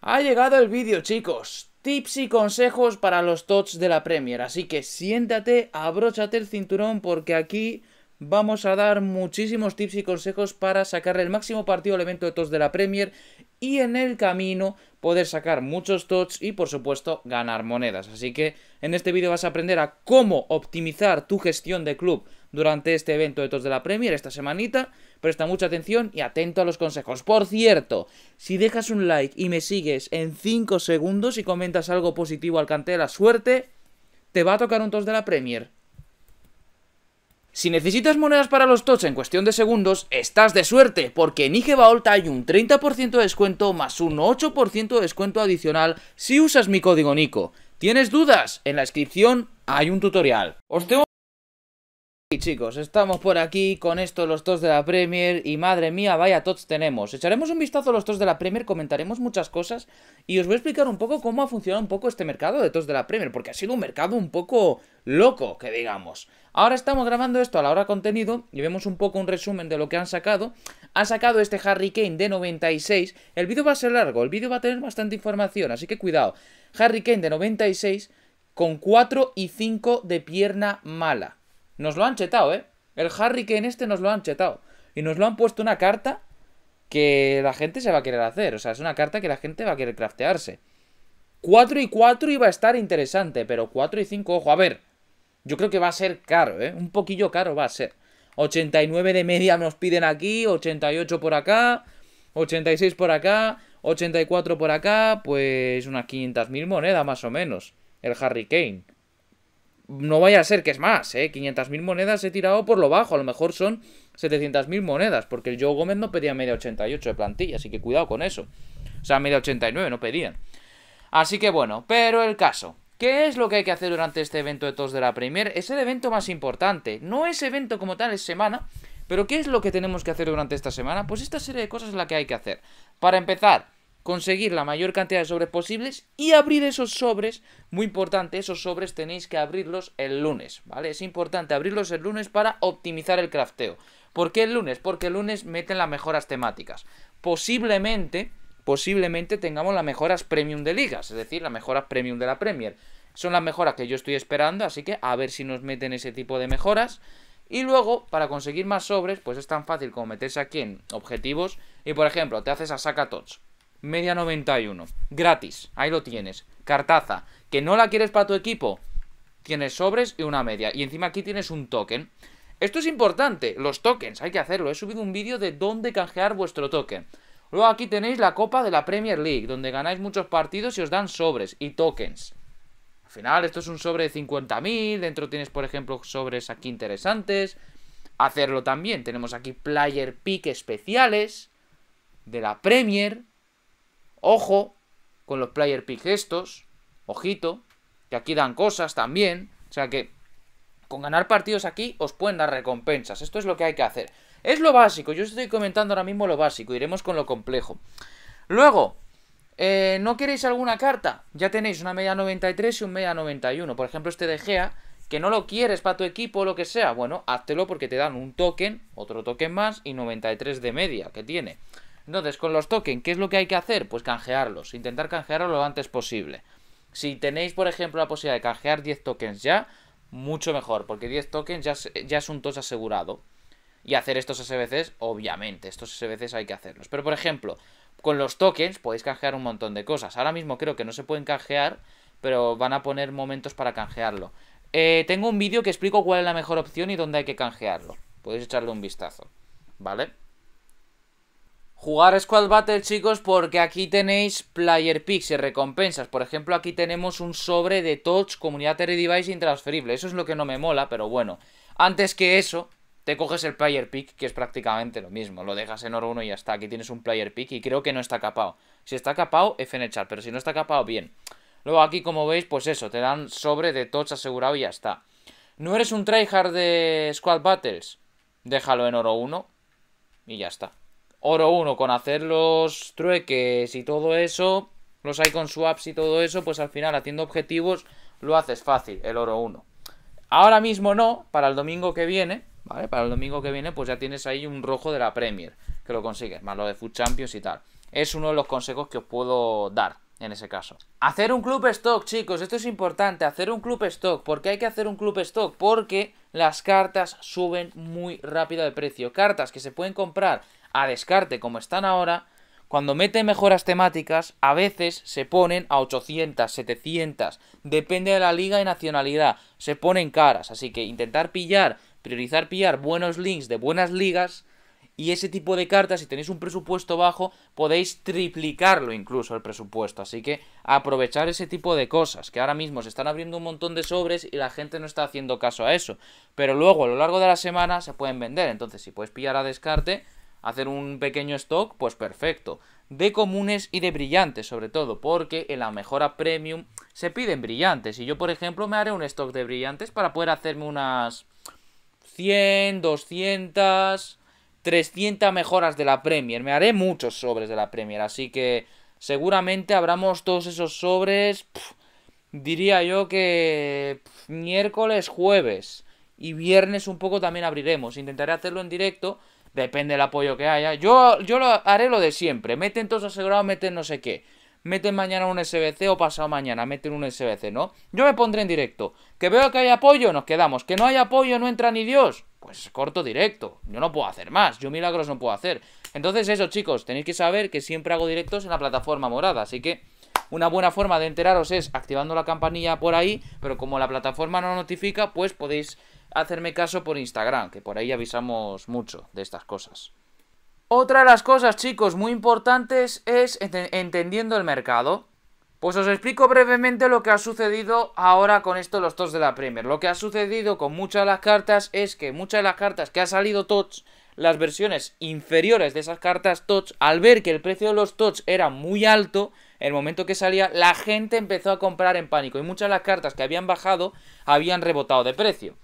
Ha llegado el vídeo, chicos. Tips y consejos para los tots de la Premier. Así que siéntate, abróchate el cinturón porque aquí vamos a dar muchísimos tips y consejos para sacar el máximo partido al evento de tots de la Premier y en el camino poder sacar muchos tots y por supuesto ganar monedas. Así que en este vídeo vas a aprender a cómo optimizar tu gestión de club durante este evento de tots de la Premier esta semanita Presta mucha atención y atento a los consejos. Por cierto, si dejas un like y me sigues en 5 segundos y comentas algo positivo al cante de la suerte, te va a tocar un tos de la Premier. Si necesitas monedas para los tos en cuestión de segundos, estás de suerte, porque en IG hay un 30% de descuento más un 8% de descuento adicional si usas mi código NICO. ¿Tienes dudas? En la descripción hay un tutorial. Os tengo y chicos, estamos por aquí con esto los dos de la Premier y madre mía, vaya todos tenemos. Echaremos un vistazo a los dos de la Premier, comentaremos muchas cosas y os voy a explicar un poco cómo ha funcionado un poco este mercado de tots de la Premier, porque ha sido un mercado un poco loco, que digamos. Ahora estamos grabando esto a la hora contenido y vemos un poco un resumen de lo que han sacado. Han sacado este Harry Kane de 96, el vídeo va a ser largo, el vídeo va a tener bastante información, así que cuidado. Harry Kane de 96 con 4 y 5 de pierna mala. Nos lo han chetado, ¿eh? El Harry Kane este nos lo han chetado. Y nos lo han puesto una carta que la gente se va a querer hacer. O sea, es una carta que la gente va a querer craftearse. 4 y 4 iba a estar interesante, pero 4 y 5, ojo, a ver. Yo creo que va a ser caro, ¿eh? Un poquillo caro va a ser. 89 de media nos piden aquí, 88 por acá, 86 por acá, 84 por acá, pues unas 500.000 monedas más o menos. El Harry Kane no vaya a ser que es más, ¿eh? 500.000 monedas he tirado por lo bajo, a lo mejor son 700.000 monedas, porque el Joe Gómez no pedía media 88 de plantilla, así que cuidado con eso. O sea, media 89 no pedían. Así que bueno, pero el caso. ¿Qué es lo que hay que hacer durante este evento de TOS de la Premier? Es el evento más importante. No es evento como tal, es semana. Pero ¿qué es lo que tenemos que hacer durante esta semana? Pues esta serie de cosas es la que hay que hacer. Para empezar, conseguir la mayor cantidad de sobres posibles y abrir esos sobres, muy importante, esos sobres tenéis que abrirlos el lunes, ¿vale? Es importante abrirlos el lunes para optimizar el crafteo. ¿Por qué el lunes? Porque el lunes meten las mejoras temáticas. Posiblemente, posiblemente tengamos las mejoras premium de ligas, es decir, las mejoras premium de la Premier. Son las mejoras que yo estoy esperando, así que a ver si nos meten ese tipo de mejoras. Y luego, para conseguir más sobres, pues es tan fácil como meterse aquí en objetivos. Y por ejemplo, te haces a Sakatots, media 91. Gratis, ahí lo tienes. Cartaza, que no la quieres para tu equipo. Tienes sobres y una media. Y encima aquí tienes un token. Esto es importante, los tokens, hay que hacerlo. He subido un vídeo de dónde canjear vuestro token. Luego aquí tenéis la copa de la Premier League, donde ganáis muchos partidos y os dan sobres y tokens. Al final, esto es un sobre de 50.000, dentro tienes, por ejemplo, sobres aquí interesantes. Hacerlo también, tenemos aquí player pick especiales de la Premier, Ojo con los player picks estos. Ojito. Que aquí dan cosas también. O sea que con ganar partidos aquí os pueden dar recompensas. Esto es lo que hay que hacer. Es lo básico. Yo estoy comentando ahora mismo lo básico. Iremos con lo complejo. Luego, eh, ¿no queréis alguna carta? Ya tenéis una media 93 y una media 91. Por ejemplo, este de Gea, que no lo quieres para tu equipo o lo que sea. Bueno, háztelo porque te dan un token, otro token más y 93 de media que tiene. Entonces, con los tokens, ¿qué es lo que hay que hacer? Pues canjearlos, intentar canjearlos lo antes posible. Si tenéis, por ejemplo, la posibilidad de canjear 10 tokens ya, mucho mejor, porque 10 tokens ya, es un TOS asegurado. Y hacer estos SBCs, obviamente, estos SBCs hay que hacerlos. Pero, por ejemplo, con los tokens podéis canjear un montón de cosas. Ahora mismo creo que no se pueden canjear, pero van a poner momentos para canjearlo. Eh, tengo un vídeo que explico cuál es la mejor opción y dónde hay que canjearlo. Podéis echarle un vistazo, ¿vale? Jugar Squad Battle, chicos, porque aquí tenéis player picks y recompensas. Por ejemplo, aquí tenemos un sobre de touch, comunidad device intransferible. Eso es lo que no me mola, pero bueno. Antes que eso, te coges el player pick, que es prácticamente lo mismo. Lo dejas en oro 1 y ya está. Aquí tienes un player pick y creo que no está capado. Si está capado, F en pero si no está capado, bien. Luego aquí, como veis, pues eso, te dan sobre de touch asegurado y ya está. ¿No eres un tryhard de Squad Battles? Déjalo en oro 1 y ya está oro 1 con hacer los trueques y todo eso, los icon swaps y todo eso, pues al final haciendo objetivos lo haces fácil, el oro 1. Ahora mismo no, para el domingo que viene, ¿vale? Para el domingo que viene pues ya tienes ahí un rojo de la Premier, que lo consigues, más lo de Food Champions y tal. Es uno de los consejos que os puedo dar en ese caso. Hacer un club stock, chicos, esto es importante, hacer un club stock. ¿Por qué hay que hacer un club stock? Porque las cartas suben muy rápido de precio. Cartas que se pueden comprar a descarte como están ahora, cuando mete mejoras temáticas, a veces se ponen a 800, 700, depende de la liga y nacionalidad, se ponen caras, así que intentar pillar, priorizar pillar buenos links de buenas ligas y ese tipo de cartas, si tenéis un presupuesto bajo, podéis triplicarlo incluso el presupuesto. Así que aprovechar ese tipo de cosas, que ahora mismo se están abriendo un montón de sobres y la gente no está haciendo caso a eso. Pero luego a lo largo de la semana se pueden vender, entonces si puedes pillar a descarte, hacer un pequeño stock, pues perfecto. De comunes y de brillantes, sobre todo, porque en la mejora premium se piden brillantes. Y yo, por ejemplo, me haré un stock de brillantes para poder hacerme unas 100, 200, 300 mejoras de la Premier. Me haré muchos sobres de la Premier, así que seguramente abramos todos esos sobres, diría yo que miércoles, jueves y viernes un poco también abriremos. Intentaré hacerlo en directo Depende del apoyo que haya. Yo, yo lo haré lo de siempre. Meten todos asegurados, meten no sé qué. Meten mañana un SBC o pasado mañana, meten un SBC, ¿no? Yo me pondré en directo. Que veo que hay apoyo, nos quedamos. Que no hay apoyo, no entra ni Dios. Pues corto directo. Yo no puedo hacer más. Yo milagros no puedo hacer. Entonces eso, chicos, tenéis que saber que siempre hago directos en la plataforma morada. Así que una buena forma de enteraros es activando la campanilla por ahí, pero como la plataforma no notifica, pues podéis hacerme caso por Instagram, que por ahí avisamos mucho de estas cosas. Otra de las cosas, chicos, muy importantes es entendiendo el mercado. Pues os explico brevemente lo que ha sucedido ahora con esto los TOTS de la Premier. Lo que ha sucedido con muchas de las cartas es que muchas de las cartas que ha salido TOTS, las versiones inferiores de esas cartas TOTS, al ver que el precio de los TOTS era muy alto, el momento que salía, la gente empezó a comprar en pánico y muchas de las cartas que habían bajado habían rebotado de precio.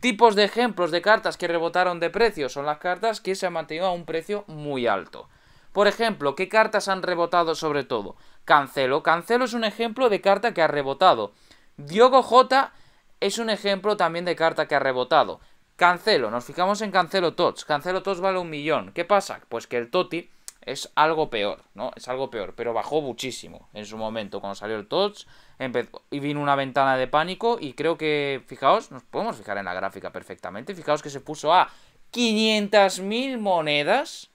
Tipos de ejemplos de cartas que rebotaron de precio son las cartas que se han mantenido a un precio muy alto. Por ejemplo, ¿qué cartas han rebotado sobre todo? Cancelo. Cancelo es un ejemplo de carta que ha rebotado. Diogo J es un ejemplo también de carta que ha rebotado. Cancelo, nos fijamos en Cancelo Tots. Cancelo Tots vale un millón. ¿Qué pasa? Pues que el Toti es algo peor, ¿no? Es algo peor, pero bajó muchísimo en su momento. Cuando salió el Touch, empezó, y vino una ventana de pánico y creo que, fijaos, nos podemos fijar en la gráfica perfectamente, fijaos que se puso a 500.000 monedas,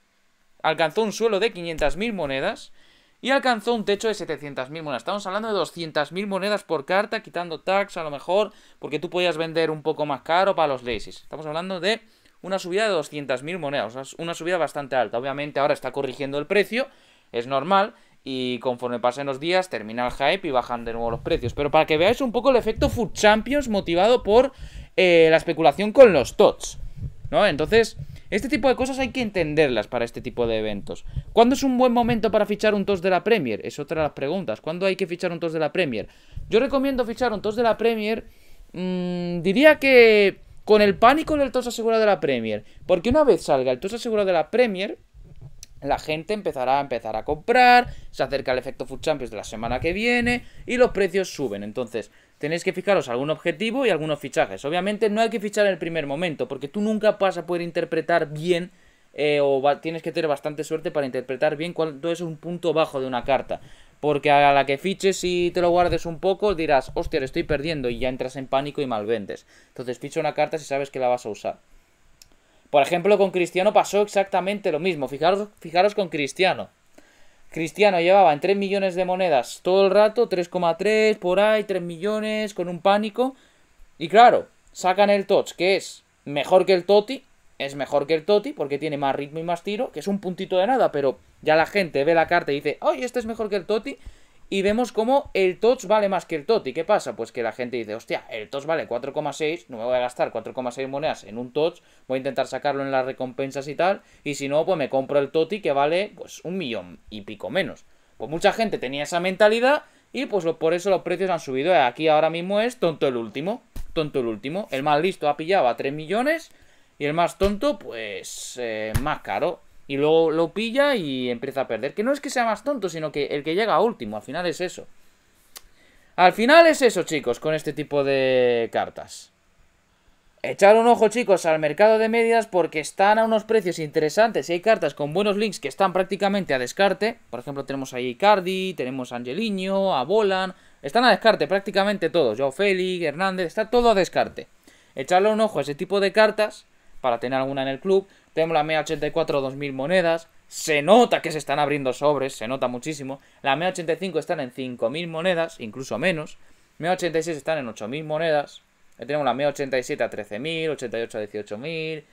alcanzó un suelo de 500.000 monedas y alcanzó un techo de 700.000 monedas. Estamos hablando de 200.000 monedas por carta, quitando tax a lo mejor, porque tú podías vender un poco más caro para los laces. Estamos hablando de una subida de 200.000 monedas, una subida bastante alta. Obviamente ahora está corrigiendo el precio, es normal, y conforme pasen los días termina el hype y bajan de nuevo los precios. Pero para que veáis un poco el efecto Food Champions motivado por eh, la especulación con los TOTS, ¿no? Entonces... Este tipo de cosas hay que entenderlas para este tipo de eventos. ¿Cuándo es un buen momento para fichar un TOTS de la Premier? Es otra de las preguntas. ¿Cuándo hay que fichar un TOTS de la Premier? Yo recomiendo fichar un TOTS de la Premier. Mm, diría que con el pánico del tos asegurado de la Premier. Porque una vez salga el tos asegurado de la Premier, la gente empezará a empezar a comprar, se acerca el efecto Food Champions de la semana que viene y los precios suben. Entonces, tenéis que fijaros algún objetivo y algunos fichajes. Obviamente no hay que fichar en el primer momento, porque tú nunca vas a poder interpretar bien eh, o tienes que tener bastante suerte para interpretar bien cuánto es un punto bajo de una carta. Porque a la que fiches y te lo guardes un poco, dirás, hostia, le estoy perdiendo y ya entras en pánico y vendes. Entonces ficha una carta si sabes que la vas a usar. Por ejemplo, con Cristiano pasó exactamente lo mismo. Fijaros, fijaros con Cristiano. Cristiano llevaba en 3 millones de monedas todo el rato, 3,3 por ahí, 3 millones, con un pánico. Y claro, sacan el Tots, que es mejor que el Toti, es mejor que el Toti porque tiene más ritmo y más tiro, que es un puntito de nada, pero ya la gente ve la carta y dice, ¡ay, este es mejor que el Toti! Y vemos como el Tots vale más que el Toti. ¿Qué pasa? Pues que la gente dice, hostia, el Tots vale 4,6, no me voy a gastar 4,6 monedas en un Tots, voy a intentar sacarlo en las recompensas y tal, y si no, pues me compro el Toti que vale pues un millón y pico menos. Pues mucha gente tenía esa mentalidad y pues por eso los precios han subido. Aquí ahora mismo es tonto el último, tonto el último. El más listo ha pillado a 3 millones, y el más tonto, pues eh, más caro. Y luego lo pilla y empieza a perder. Que no es que sea más tonto, sino que el que llega último, al final es eso. Al final es eso, chicos, con este tipo de cartas. Echar un ojo, chicos, al mercado de medias porque están a unos precios interesantes. Y hay cartas con buenos links que están prácticamente a descarte. Por ejemplo, tenemos ahí Icardi, tenemos Angeliño, a Bolan. Están a descarte prácticamente todos. Joao Félix, Hernández, está todo a descarte. Echarle un ojo a ese tipo de cartas para tener alguna en el club. Tenemos la MEA 84 2000 monedas. Se nota que se están abriendo sobres, se nota muchísimo. La MEA 85 están en 5000 monedas, incluso menos. MEA 86 están en 8000 monedas. Eh, tenemos la MEA 87 a 13000, 88 a 18000,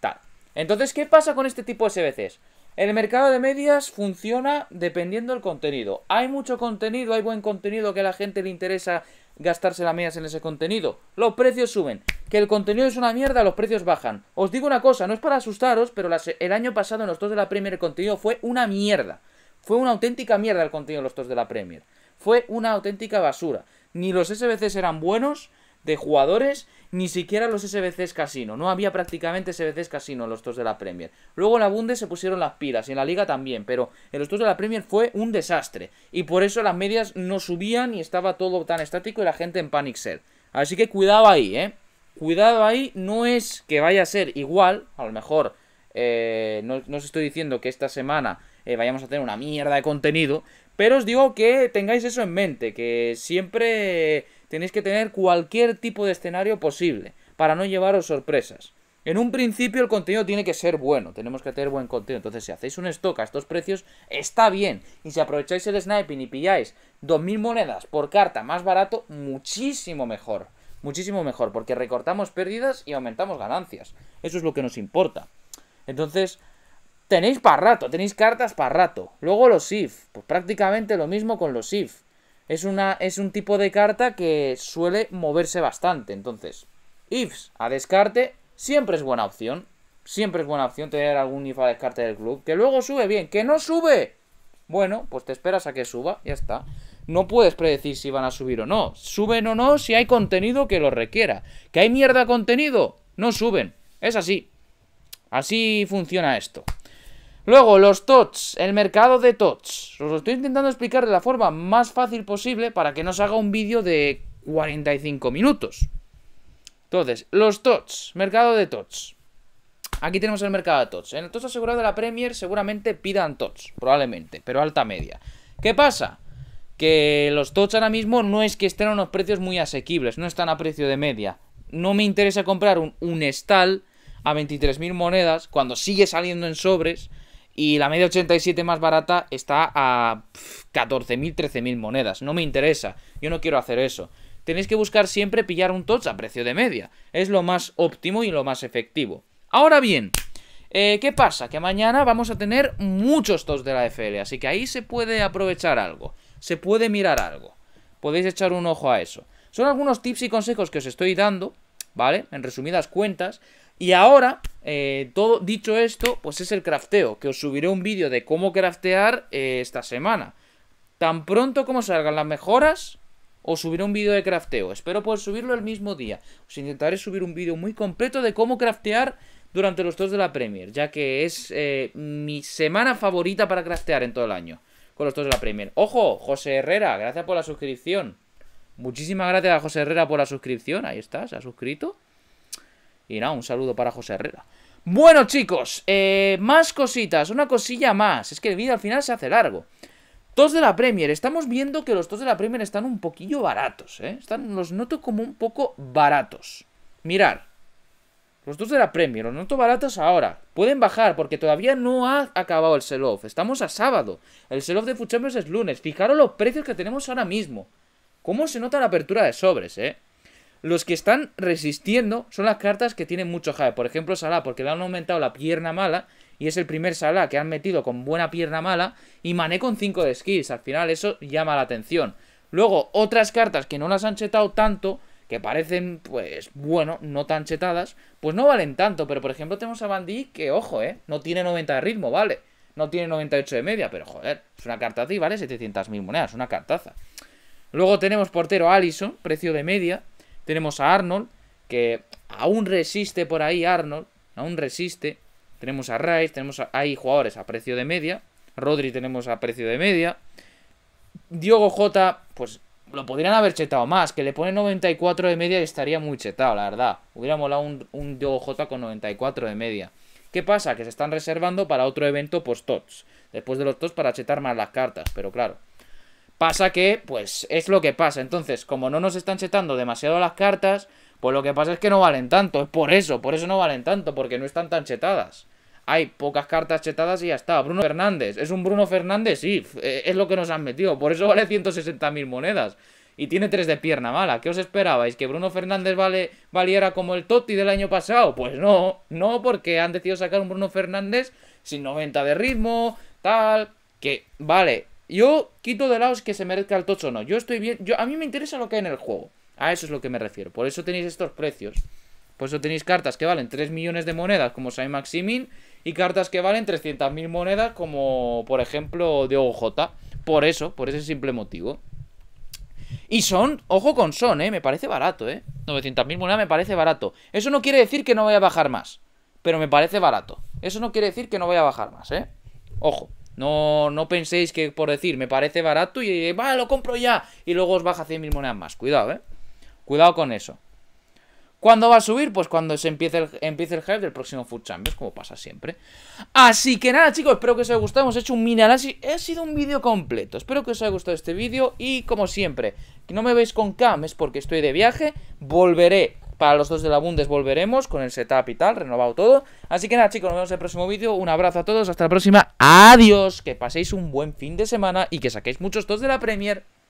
tal. Entonces, ¿qué pasa con este tipo de SBCs? El mercado de medias funciona dependiendo del contenido. Hay mucho contenido, hay buen contenido que a la gente le interesa gastarse las medias en ese contenido. Los precios suben. Que el contenido es una mierda, los precios bajan. Os digo una cosa, no es para asustaros, pero el año pasado en los dos de la Premier el contenido fue una mierda. Fue una auténtica mierda el contenido en los dos de la Premier. Fue una auténtica basura. Ni los SBCs eran buenos de jugadores, ni siquiera los SBCs casino. No había prácticamente SBCs casino en los tours de la Premier. Luego en la Bundes se pusieron las pilas y en la Liga también, pero en los tours de la Premier fue un desastre. Y por eso las medias no subían y estaba todo tan estático y la gente en panic sell. Así que cuidado ahí, ¿eh? Cuidado ahí, no es que vaya a ser igual, a lo mejor eh, no, os estoy diciendo que esta semana eh, vayamos a tener una mierda de contenido, pero os digo que tengáis eso en mente, que siempre Tenéis que tener cualquier tipo de escenario posible para no llevaros sorpresas. En un principio el contenido tiene que ser bueno, tenemos que tener buen contenido. Entonces, si hacéis un stock a estos precios, está bien. Y si aprovecháis el sniping y pilláis 2.000 monedas por carta más barato, muchísimo mejor. Muchísimo mejor, porque recortamos pérdidas y aumentamos ganancias. Eso es lo que nos importa. Entonces, tenéis para rato, tenéis cartas para rato. Luego los if. pues prácticamente lo mismo con los if. Es, una, es un tipo de carta que suele moverse bastante. Entonces, ifs a descarte siempre es buena opción. Siempre es buena opción tener algún if a descarte del club. Que luego sube bien. ¡Que no sube! Bueno, pues te esperas a que suba. Ya está. No puedes predecir si van a subir o no. Suben o no si hay contenido que lo requiera. ¿Que hay mierda contenido? No suben. Es así. Así funciona esto. Luego, los TOTS, el mercado de TOTS. Os lo estoy intentando explicar de la forma más fácil posible para que no se haga un vídeo de 45 minutos. Entonces, los TOTS, mercado de TOTS. Aquí tenemos el mercado de TOTS. En el TOTS asegurado de la Premier seguramente pidan TOTS, probablemente, pero alta media. ¿Qué pasa? Que los TOTS ahora mismo no es que estén a unos precios muy asequibles, no están a precio de media. No me interesa comprar un, un Stal a 23.000 monedas cuando sigue saliendo en sobres y la media 87 más barata está a 14.000, 13.000 monedas. No me interesa. Yo no quiero hacer eso. Tenéis que buscar siempre pillar un TOTS a precio de media. Es lo más óptimo y lo más efectivo. Ahora bien, eh, ¿qué pasa? Que mañana vamos a tener muchos tots de la FL. Así que ahí se puede aprovechar algo. Se puede mirar algo. Podéis echar un ojo a eso. Son algunos tips y consejos que os estoy dando, ¿vale? En resumidas cuentas. Y ahora eh, todo dicho esto, pues es el crafteo, que os subiré un vídeo de cómo craftear eh, esta semana. Tan pronto como salgan las mejoras, os subiré un vídeo de crafteo. Espero poder subirlo el mismo día. Os intentaré subir un vídeo muy completo de cómo craftear durante los dos de la Premier, ya que es eh, mi semana favorita para craftear en todo el año, con los dos de la Premier. ¡Ojo! José Herrera, gracias por la suscripción. Muchísimas gracias a José Herrera por la suscripción. Ahí está, se ha suscrito. Y nada, un saludo para José Herrera. Bueno, chicos, eh, más cositas, una cosilla más. Es que el vídeo al final se hace largo. Tos de la Premier. Estamos viendo que los tos de la Premier están un poquillo baratos, ¿eh? Están, los noto como un poco baratos. Mirar. Los dos de la Premier, los noto baratos ahora. Pueden bajar porque todavía no ha acabado el sell-off. Estamos a sábado. El sell-off de Food es lunes. Fijaros los precios que tenemos ahora mismo. ¿Cómo se nota la apertura de sobres, eh? Los que están resistiendo son las cartas que tienen mucho hype. Por ejemplo, Salah, porque le han aumentado la pierna mala. Y es el primer Salah que han metido con buena pierna mala. Y Mané con 5 de skills. Al final eso llama la atención. Luego, otras cartas que no las han chetado tanto. Que parecen, pues, bueno, no tan chetadas. Pues no valen tanto. Pero por ejemplo, tenemos a Bandy que, ojo, ¿eh? No tiene 90 de ritmo, ¿vale? No tiene 98 de media. Pero joder, es una cartaza y vale 700.000 monedas. Una cartaza. Luego tenemos portero Allison, precio de media, tenemos a Arnold, que aún resiste por ahí Arnold, aún resiste. Tenemos a Rice, tenemos a, jugadores a precio de media. Rodri tenemos a precio de media. Diogo Jota, pues lo podrían haber chetado más, que le pone 94 de media y estaría muy chetado, la verdad. Hubiera molado un, un Diogo Jota con 94 de media. ¿Qué pasa? Que se están reservando para otro evento post-tots. Después de los tots para chetar más las cartas, pero claro. Pasa que, pues, es lo que pasa. Entonces, como no nos están chetando demasiado las cartas, pues lo que pasa es que no valen tanto. Es por eso, por eso no valen tanto, porque no están tan chetadas. Hay pocas cartas chetadas y ya está. Bruno Fernández, es un Bruno Fernández, sí, eh, es lo que nos han metido. Por eso vale 160.000 monedas. Y tiene tres de pierna mala. ¿Qué os esperabais? ¿Que Bruno Fernández vale, valiera como el Totti del año pasado? Pues no, no, porque han decidido sacar un Bruno Fernández sin 90 de ritmo, tal, que vale yo quito de lado que se merezca el tocho o no. Yo estoy bien. Yo, a mí me interesa lo que hay en el juego. A eso es lo que me refiero. Por eso tenéis estos precios. Por eso tenéis cartas que valen 3 millones de monedas, como Sai Maximin, y cartas que valen 300.000 monedas, como por ejemplo de OJ. Por eso, por ese simple motivo. Y son, ojo con son, ¿eh? Me parece barato, ¿eh? 900.000 monedas me parece barato. Eso no quiere decir que no vaya a bajar más. Pero me parece barato. Eso no quiere decir que no vaya a bajar más, ¿eh? Ojo. No, no penséis que por decir, me parece barato y eh, va, lo compro ya. Y luego os baja 100.000 monedas más. Cuidado, ¿eh? Cuidado con eso. ¿Cuándo va a subir? Pues cuando se empiece el, empiece el hype del próximo Food Champions, como pasa siempre. Así que nada, chicos, espero que os haya gustado. Hemos hecho un mini análisis. He sido un vídeo completo. Espero que os haya gustado este vídeo. Y como siempre, que no me veis con cam es porque estoy de viaje. Volveré para los dos de la Bundes volveremos con el setup y tal, renovado todo. Así que nada, chicos, nos vemos en el próximo vídeo. Un abrazo a todos, hasta la próxima. Adiós, que paséis un buen fin de semana y que saquéis muchos dos de la Premier.